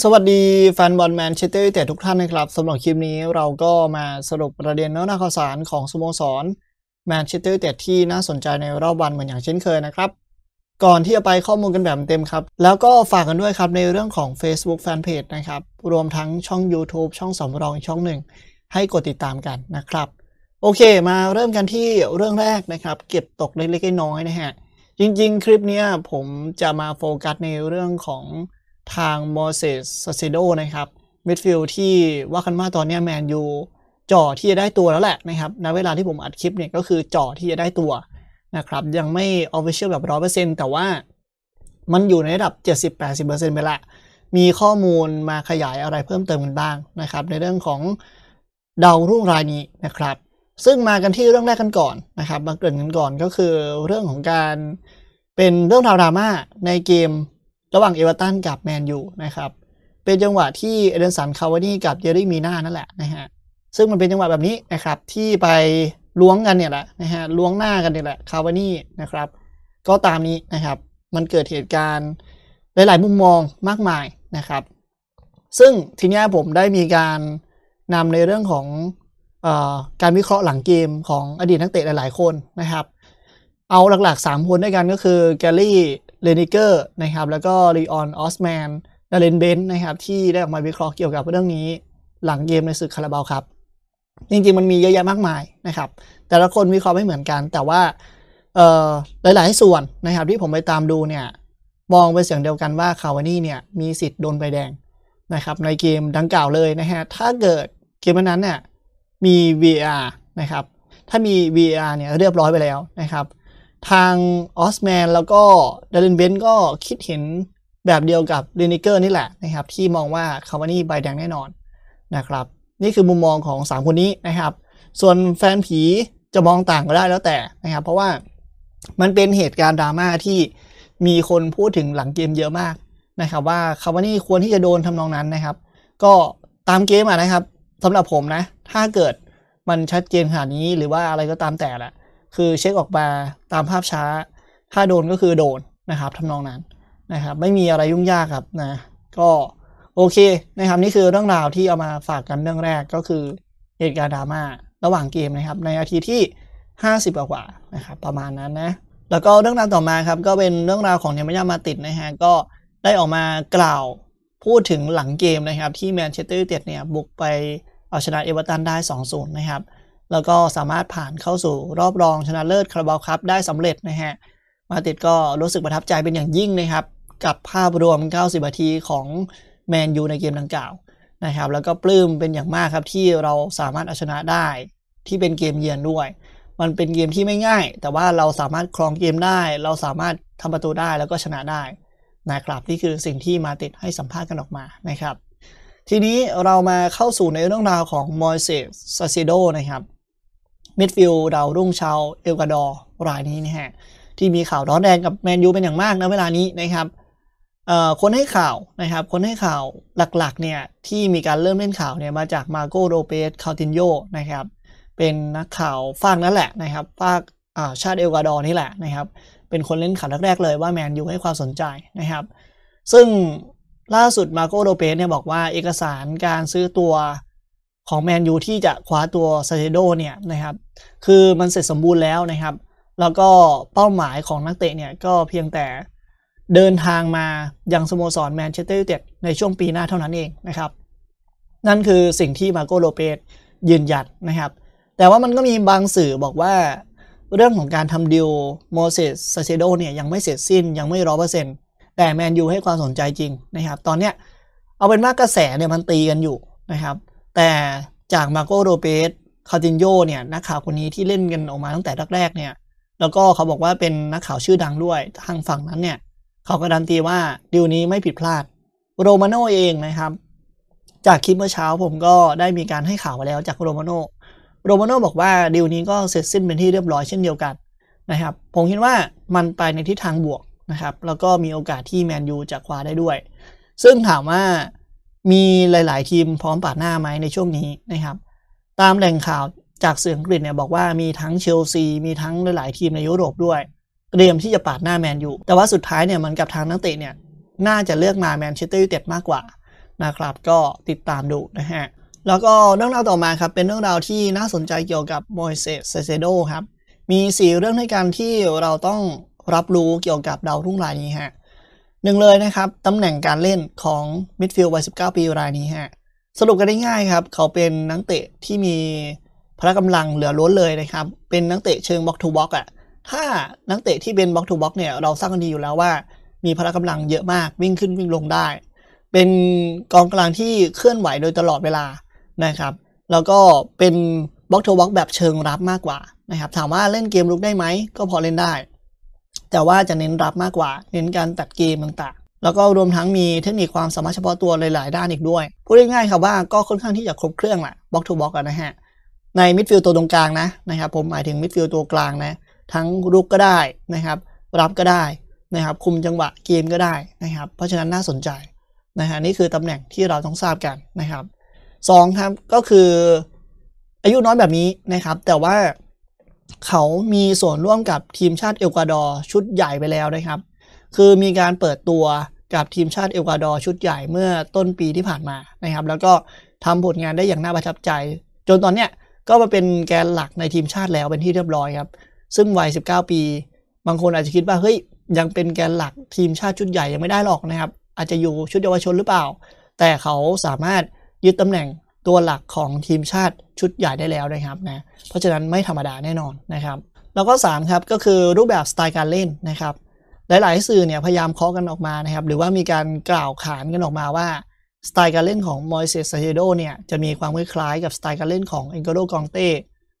สวัสดีแฟนบอลแมนเชสเตอร์ยูไนเต็ดทุกท่านนะครับสำหรับคลิปนี้เราก็มาสรุปประเด็นเนื้อหาข่าวสารของสโมสรแมนเชสเตอร์ยูไนเต็ดที่น่าสนใจในรอบวันเหมือนอย่างเช่นเคยนะครับ ก่อนที่จะไปข้อมูลกันแบบเต็มครับ แล้วก็ฝากกันด้วยครับในเรื่องของ Facebook Fanpage นะครับ รวมทั้งช่อง YouTube ช่องสำรองช่องหนึ่ง ให้กดติดตามกันนะครับ โอเค มาเริ่มกันที่เรื่องแรกนะครับ เก็บตกเล็กๆน้อยๆนะฮะจริง ๆคลิปนี้ผมจะมาโฟกัสในเรื่องของทางโมเสสซาเซโดนะครับมิดฟิลด์ที่ว่ากันว่าตอนนี้แมนยูจ่อที่จะได้ตัวแล้วแหละนะครับในเวลาที่ผมอัดคลิปเนี่ยก็คือจ่อที่จะได้ตัวนะครับ ยังไม่ออฟฟิเชียลแบบร้อเปอร์เซ็นต์แต่ว่ามันอยู่ในระดับ 70-80%ไปละ มีข้อมูลมาขยายอะไรเพิ่มเติมกันบ้างนะครับ ในเรื่องของดาวรุ่งรายนี้นะครับ ซึ่งมากันที่เรื่องแรกกันก่อนนะครับมาเกริ่นกันก่อนก็คือเรื่องของการเป็นเรื่องราวดราม่าในเกมระหว่างเอเวอร์ตันกับแมนยูนะครับ เป็นจังหวะที่เอเดนสันคาวานี่กับเยร่มีนานั่นแหละนะฮะซึ่งมันเป็นจังหวะแบบนี้นะครับที่ไปล้วงกันเนี่ยแหละนะฮะล้วงหน้ากันเนี่ยแหละคาวานี่นะครับ ก็ตามนี้นะครับมันเกิดเหตุการณ์ หลาย ๆ มุมมองมากมายนะครับ ซึ่งทีนี้ผมได้มีการนำในเรื่องของออการวิเคราะห์หลังเกมของอดีตนักเตะหลายๆคนนะครับ เอาหลักๆ3คนด้วยกันก็คือแกลลี่เลนิเกอร์นะครับแล้วก็รีออนออสแมนดาเลนเบนนะครับ ที่ได้ออกมาวิเคราะห์เกี่ยวกับเรื่องนี้หลังเกมในศึกคาราบาลครับจริงๆมันมีเยอะแยะมากมายนะครับ แต่ละคนวิเคราะห์ไม่เหมือนกัน แต่ว่าหลาย ๆ ส่วนนะครับ ที่ผมไปตามดูเนี่ย มองเป็นเสียงเดียวกันว่าคาวานี่เนี่ยมีสิทธิ์โดนใบแดงนะครับ ในเกมดังกล่าวเลยนะฮะ ถ้าเกิดเกมนั้นเนี่ยมี VR นะครับถ้ามี VR เนี่ยเรียบร้อยไปแล้วนะครับทางออสแมนแล้วก็เดลินเบนก็คิดเห็นแบบเดียวกับเรนิเกอร์นี่แหละนะครับ ที่มองว่าคาวานี่ใบแดงแน่นอนนะครับ นี่คือมุมมองของ 3คนนี้นะครับ ส่วนแฟนผีจะมองต่างก็ได้แล้วแต่นะครับ เพราะว่ามันเป็นเหตุการณ์ดราม่าที่มีคนพูดถึงหลังเกมเยอะมากนะครับ ว่าคาวานี่ควรที่จะโดนทำนองนั้นนะครับ ก็ตามเกมอ่ะนะครับ สำหรับผมนะ ถ้าเกิดมันชัดเจนขนาดนี้ หรือว่าอะไรก็ตามแต่แหละคือเช็คออกมาตามภาพช้า ถ้าโดนก็คือโดนนะครับทำนองนั้นนะครับ ไม่มีอะไรยุ่งยากครับนะ ก็โอเคนะครับนี่คือเรื่องราวที่เอามาฝากกันเรื่องแรกก็คือ เหตุการณ์ดราม่าระหว่างเกมนะครับ ในอาทิตย์ที่ 50กว่านะครับประมาณนั้นนะแล้วก็เรื่องราวต่อมาครับก็เป็นเรื่องราวของเทมยามาติดนะฮะก็ได้ออกมากล่าวพูดถึงหลังเกมนะครับ ที่แมนเชสเตอร์ยูไนเต็ดเนี่ย บุกไปเอาชนะเอเวอร์ตันได้2-0นะครับแล้วก็สามารถผ่านเข้าสู่รอบรองชนะเลิศคาราบาวครับได้สำเร็จนะฮะมาติดก็รู้สึกประทับใจเป็นอย่างยิ่งนะครับ กับภาพรวม 90นาทีของแมนยูในเกมดังกล่าวนะครับ แล้วก็ปลื้มเป็นอย่างมากครับที่เราสามารถเอาชนะได้ ที่เป็นเกมเยือนด้วย มันเป็นเกมที่ไม่ง่าย แต่ว่าเราสามารถครองเกมได้ เราสามารถทำประตูได้แล้วก็ชนะได้นะครับนี่คือสิ่งที่มาติดให้สัมภาษณ์กันออกมานะครับ ทีนี้เรามาเข้าสู่ในเรื่องราวของมอยเซสซาซิโดนะครับมิดฟิลด์ดาวรุ่งชาวเอลกาดอร์ รายนี้นะฮะที่มีข่าว ร้อนแรงกับแมนยูเป็นอย่างมากนะเวลานี้นะครับคนให้ข่าวนะครับคนให้ข่าวหลักๆเนี่ยที่มีการเริ่มเล่นข่าวเนี่ยมาจากมาโกโรเปสคาตินโยนะครับเป็นนักข่าวฝากนั่นแหละนะครับฝากชาติเอลกาดอร์นี่แหละนะครับเป็นคนเล่นข่าวแรกๆ เลยว่าแมนยูให้ความสนใจนะครับซึ่งล่าสุดมาโกโรเปสเนี่ยบอกว่าเอกสารการซื้อตัวของแมนยูที่จะคว้าตัวซาเดโดเนี่ยนะครับ คือมันเสร็จสมบูรณ์แล้วนะครับ แล้วก็เป้าหมายของนักเตะเนี่ย ก็เพียงแต่เดินทางมา ยังสโมสรแมนเชสเตอร์ยูไนเต็ดในช่วงปีหน้าเท่านั้นเองนะครับ นั่นคือสิ่งที่มาโกโลเปสยืนยันนะครับ แต่ว่ามันก็มีบางสื่อบอกว่า เรื่องของการทำดิวโมเสสซาเซโดเนี่ยยังไม่เสร็จสิ้น ยังไม่ร้อเปอร์เซ็นต์แต่แมนยูให้ความสนใจจริงนะครับ ตอนเนี้ยเอาเป็นว่ากระแสเนี่ยมันตีกันอยู่นะครับแต่จากมาโกโรเปส คาตินโยเนี่ย นักข่าวคนนี้ที่เล่นกันออกมาตั้งแต่แรกๆเนี่ย แล้วก็เขาบอกว่าเป็นนักข่าวชื่อดังด้วย ทางฝั่งนั้นเนี่ย เขาการันตีว่าดีลนี้ไม่ผิดพลาด โรมาโนเองนะครับ จากคลิปเมื่อเช้าผมก็ได้มีการให้ข่าวไปแล้วจากโรมาโนโรมาโนบอกว่าดีลนี้ก็เสร็จสิ้นเป็นที่เรียบร้อยเช่นเดียวกันนะครับ ผมคิดว่ามันไปในทิศทางบวกนะครับ แล้วก็มีโอกาสที่แมนยูจะคว้าได้ด้วย ซึ่งถามว่ามีหลาย ๆ ทีมพร้อมปาด หน้าไหมในช่วงนี้นะครับ ตามแหล่งข่าวจากเสื่ออังกฤษเนี่ย บอกว่ามีทั้งเชลซีมีทั้งหลาย ๆ ทีมในยุโรปด้วย เตรียมที่จะปาด หน้าแมนอยู่แต่ว่าสุดท้าย เนี่ย มันกับทาง นักเตะเนี่ย น่าจะเลือกมา แมนเชสเตอร์ยูไนเต็ด มากกว่า นะครับก็ติดตามดูนะฮะแล้วก็เรื่องราวต่อมาครับเป็นเรื่องราวที่น่าสนใจเกี่ยวกับโมเสสเซเซโดครับมี4เรื่องในการที่เราต้องรับรู้เกี่ยวกับดาวรุ่งรายนี้ฮะหนึ่งเลยนะครับตำแหน่งการเล่นของมิดฟิลด์วัย19 ปีรายนี้ฮะสรุปกันได้ง่ายครับเขาเป็นนักเตะที่มีพละกำลังเหลือล้นเลยนะครับเป็นนักเตะเชิงบ็อกทูบ็อกอ่ะถ้านักเตะที่เป็นบ็อกทูบ็อกเนี่ยเราทราบกันดีอยู่แล้วว่า มีพละกำลังเยอะมากวิ่งขึ้นวิ่งลงได้ เป็นกองกลางที่เคลื่อนไหวโดยตลอดเวลานะครับแล้วก็เป็นบ็อกทูบ็อกแบบเชิงรับมากกว่านะครับถามว่าเล่นเกมลุกได้ไหมก็พอเล่นได้แต่ว่าจะเน้นรับมากกว่า เน้นการตัดเกมต่างๆแล้วก็รวมทั้งมีเทคนิคความสามารถเฉพาะตัวหลายๆด้านอีกด้วย พูดง่ายๆครับว่าก็ค่อนข้างที่จะครบเครื่องแหละบล็อกทูบล็อกนะฮะ ในมิดฟิลด์ตัวตรงกลางนะนะครับ ผมหมายถึงมิดฟิลด์ตัวกลางนะ ทั้งรุกก็ได้นะครับ รับก็ได้นะครับ คุมจังหวะเกมก็ได้นะครับ เพราะฉะนั้นน่าสนใจนะฮะนี่คือตำแหน่งที่เราต้องทราบกันนะครับสองครับก็คืออายุน้อยแบบนี้นะครับ แต่ว่าเขามีส่วนร่วมกับทีมชาติเอกวาดอร์ชุดใหญ่ไปแล้วนะครับ คือมีการเปิดตัวกับทีมชาติเอกวาดอร์ชุดใหญ่เมื่อต้นปีที่ผ่านมานะครับแล้วก็ทำผลงานได้อย่างน่าประทับใจ จนตอนเนี้ยก็มาเป็นแกนหลักในทีมชาติแล้วเป็นที่เรียบร้อยครับซึ่งวัย19ปี บางคนอาจจะคิดว่าเฮ้ยยังเป็นแกนหลักทีมชาติชุดใหญ่ยังไม่ได้หรอกนะครับอาจจะอยู่ชุดเยาวชนหรือเปล่า แต่เขาสามารถยึดตำแหน่งตัวหลักของทีมชาติชุดใหญ่ได้แล้วนะครับนะเพราะฉะนั้นไม่ธรรมดาแน่นอนนะครับ แล้วก็ 3ครับก็คือรูปแบบสไตล์การเล่นนะครับ หลาย ๆ สื่อเนี่ยพยายามเคาะกันออกมานะครับ หรือว่ามีการกล่าวขานกันออกมาว่า สไตล์การเล่นของมอยเซสซาเดโดเนี่ยจะมีความคล้ายๆกับสไตล์การเล่นของเอ็นโกโดกองเต้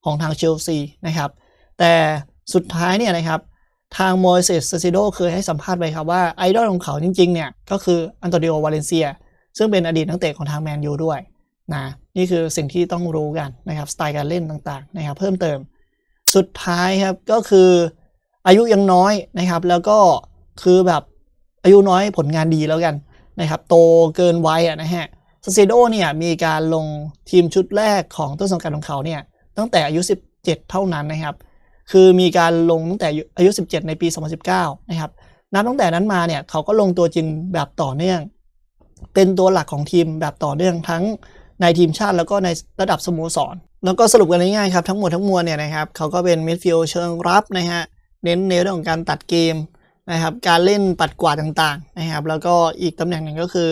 ของทางเชลซีนะครับ แต่สุดท้ายเนี่ยนะครับทางมอยเซสซาเดโดเคยให้สัมภาษณ์ไปครับว่าไอดอลของเขาจริง ๆ เนี่ยก็คืออันโตนิโอ วาเลนเซีย ซึ่งเป็นอดีตนักเตะของทางแมนยูด้วยนะนี่คือสิ่งที่ต้องรู้กันนะครับสไตล์การเล่นต่างๆนะครับ เพิ่มเติม สุดท้ายครับก็คืออายุยังน้อยนะครับ แล้วก็คือแบบอายุน้อยผลงานดีแล้วกันนะครับ โตเกินวัยนะฮะซาเซโดเนี่ยมีการลงทีมชุดแรกของต้นสังกัดของเขาเนี่ย ตั้งแต่อายุ 17 เท่านั้นนะครับ คือมีการลงตั้งแต่อายุ 17 ในปี2019 นะครับ นับตั้งแต่นั้นมาเนี่ยเขาก็ลงตัวจริงแบบต่อเนื่อง เป็นตัวหลักของทีมแบบต่อเนื่องทั้งในทีมชาติแล้วก็ในระดับสโมสร แล้วก็สรุปกันง่ายๆครับทั้งหมดทั้งมวลเนี่ยนะครับเขาก็เป็นมิดฟิลด์เชิงรับนะฮะเน้นในเรื่องของการตัดเกมนะครับการเล่นปัดกวาดต่างๆนะครับแล้วก็อีกตำแหน่งหนึ่งก็คือ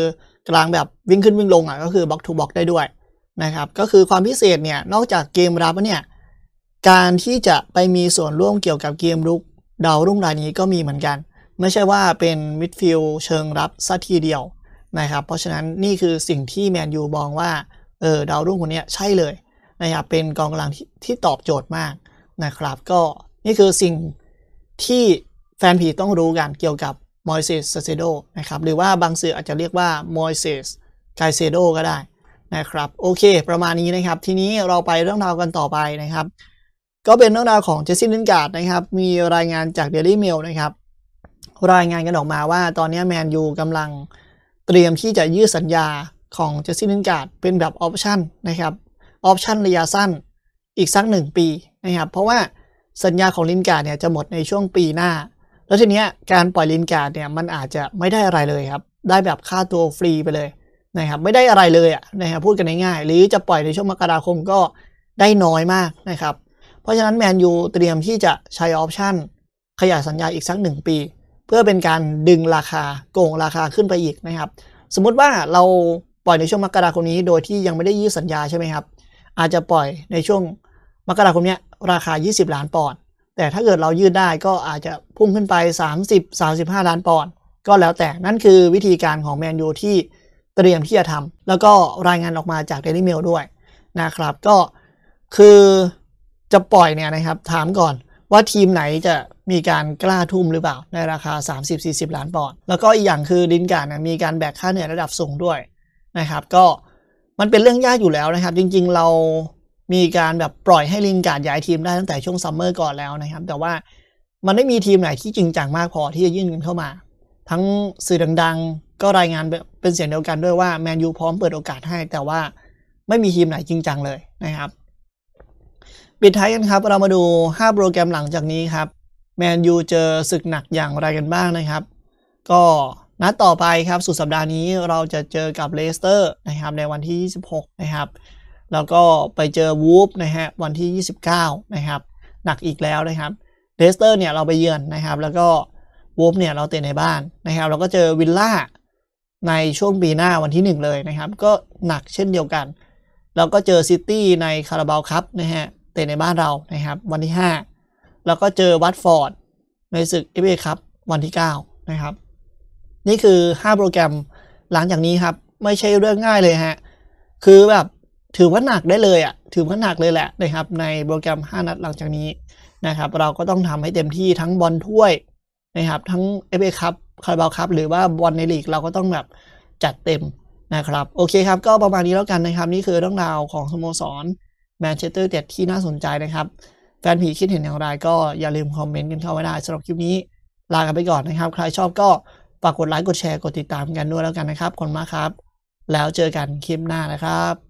กลางแบบวิ่งขึ้นวิ่งลงอ่ะก็คือบล็อกทูบล็อกได้ด้วยนะครับก็คือความพิเศษเนี่ยนอกจากเกมรับเนี่ยการที่จะไปมีส่วนร่วมเกี่ยวกับเกมรุกดาวรุ่งรายนี้ก็มีเหมือนกัน ไม่ใช่ว่าเป็นมิดฟิลด์เชิงรับซะทีเดียวนะครับ เพราะฉะนั้นนี่คือสิ่งที่แมนยูมองว่า เออ ดาวรุ่งคนนี้ใช่เลยนะครับ เป็นกองกลางที่ตอบโจทย์มากนะครับ ก็นี่คือสิ่งที่แฟนผีต้องรู้กันเกี่ยวกับมอยเซสซเซโดนะครับหรือว่าบางสื่ออาจจะเรียกว่ามอยเซสไกเซโดก็ได้นะครับ โอเคประมาณนี้นะครับทีนี้เราไปเรื่องราวกันต่อไปนะครับ ก็เป็นเรื่องราวของเจสซี่ลินการ์ดนะครับ มีรายงานจากเดลี่เมลนะครับรายงานกันออกมาว่า ตอนนี้แมนยูกำลังเตรียมที่จะยืดสัญญาของเจสซี่ลินการ์ดเป็นแบบออปชันนะครับออปชันระยะสั้นอีกสักหนึ่งปีนะครับเพราะว่าสัญญาของลินการ์ดเนี่ยจะหมดในช่วงปีหน้าแล้วทีเนี้ยการปล่อยลินการ์ดเนี่ยมันอาจจะไม่ได้อะไรเลยครับได้แบบค่าตัวฟรีไปเลยนะครับไม่ได้อะไรเลยอ่ะนะครับพูดกันง่ายๆ หรือจะปล่อยในช่วงมกราคมก็ได้น้อยมากนะครับเพราะฉะนั้นแมนยูเตรียมที่จะใช้ออปชันขยายสัญญาอีกสักหนึ่งปีพื่อ เป็นการดึงราคา โกงราคาขึ้นไปอีกนะครับ สมมุติว่าเราปล่อยในช่วงมกราคมนี้ โดยที่ยังไม่ได้ยืดสัญญาใช่ไหมครับ อาจจะปล่อยในช่วงมกราคมนี้ ราคา 20 ล้านปอนด์แต่ถ้าเกิดเรายืนได้ก็อาจจะพุ่ง ขึ้นไป 30 35 ล้านปอนด์ก็แล้วแต่นั่นคือวิธีการของแมนยูที่เตรียมที่จะทำแล้วก็รายงานออกมาจากเดลิเมลด้วยนะครับก็คือจะปล่อยเนี่ยนะครับ ถามก่อนว่าทีมไหนจะมีการกล้าทุ่มหรือเปล่าในราคา 30-40ล้านปอนด์แล้วก็อีกอย่างคือดินการนะมีการแบกค่าเหนื่อยระดับสูงด้วยนะครับ ก็มันเป็นเรื่องยากอยู่แล้วนะครับ จริงๆ เรามีการแบบปล่อยให้ลินการย้ายทีมได้ตั้งแต่ช่วงซัมเมอร์ก่อนแล้วนะครับแต่ว่ามันไม่มีทีมไหนที่จริงจังมากพอที่จะยื่นเงินเข้ามา ทั้งสื่อดังๆก็รายงานเป็นเสียงเดียวกันด้วยว่าแมนยูพร้อมเปิดโอกาสให้แต่ว่า ไม่มีทีมไหนจริงจังเลยนะครับปิดท้ายกันครับ เรามาดู 5 โปรแกรมหลังจากนี้ครับแมนยูเจอศึกหนักอย่างไร กันบ้างนะครับก็นัดต่อไปครับสุดสัปดาห์นี้เราจะเจอกับเลสเตอร์นะครับในวันที่ 26 นะครับ แล้วก็ไปเจอวูฟนะฮะวันที่ 29 นะครับ หนักอีกแล้วนะครับเลสเตอร์เนี่ยเราไปเยือนนะครับ แล้วก็วูฟเนี่ยเราเตะในบ้านนะครับ เราก็ เจอวิลล่าในช่วง ปี หน้าวันที่1 เลยนะครับ ก็หนักเช่นเดียวกันแล้วก็เจอซิตี้ในคาราบาวครับนะฮะเตะในบ้านเรานะครับ วันที่5แล้วก็เจอวัตฟอร์ดในศึกเอฟเอครับวันที่ 9 นะครับ นี่คือ 5 โปรแกรมหลังจากนี้ครับ ไม่ใช่เรื่องง่ายเลยฮะ คือแบบถือว่าหนักได้เลยอ่ะถือว่าหนักเลยแหละนะครับ ในโปรแกรม 5 นัดหลังจากนี้นะครับ เราก็ต้องทำให้เต็มที่ทั้งบอลถ้วยนะครับ ทั้งเอเอครับคาร์บาวครับ หรือว่าบอลในลีกเราก็ต้องแบบ จัดเต็มนะครับ โอเคครับ ก็ประมาณนี้แล้วกันนะครับ นี่คือเรื่องราวของสโมสรแมนเชสเตอร์เด็ดที่น่าสนใจนะครับแฟนผีคิดเห็นอย่างไรก็อย่าลืมคอมเมนต์กันเข้าไว้ได้สำหรับคลิปนี้ ลากันไปก่อนนะครับ ใครชอบก็ฝากกดไลค์ กดแชร์ กดติดตามกันด้วยแล้วกันนะครับ คนมากครับ แล้วเจอกันคลิปหน้านะครับ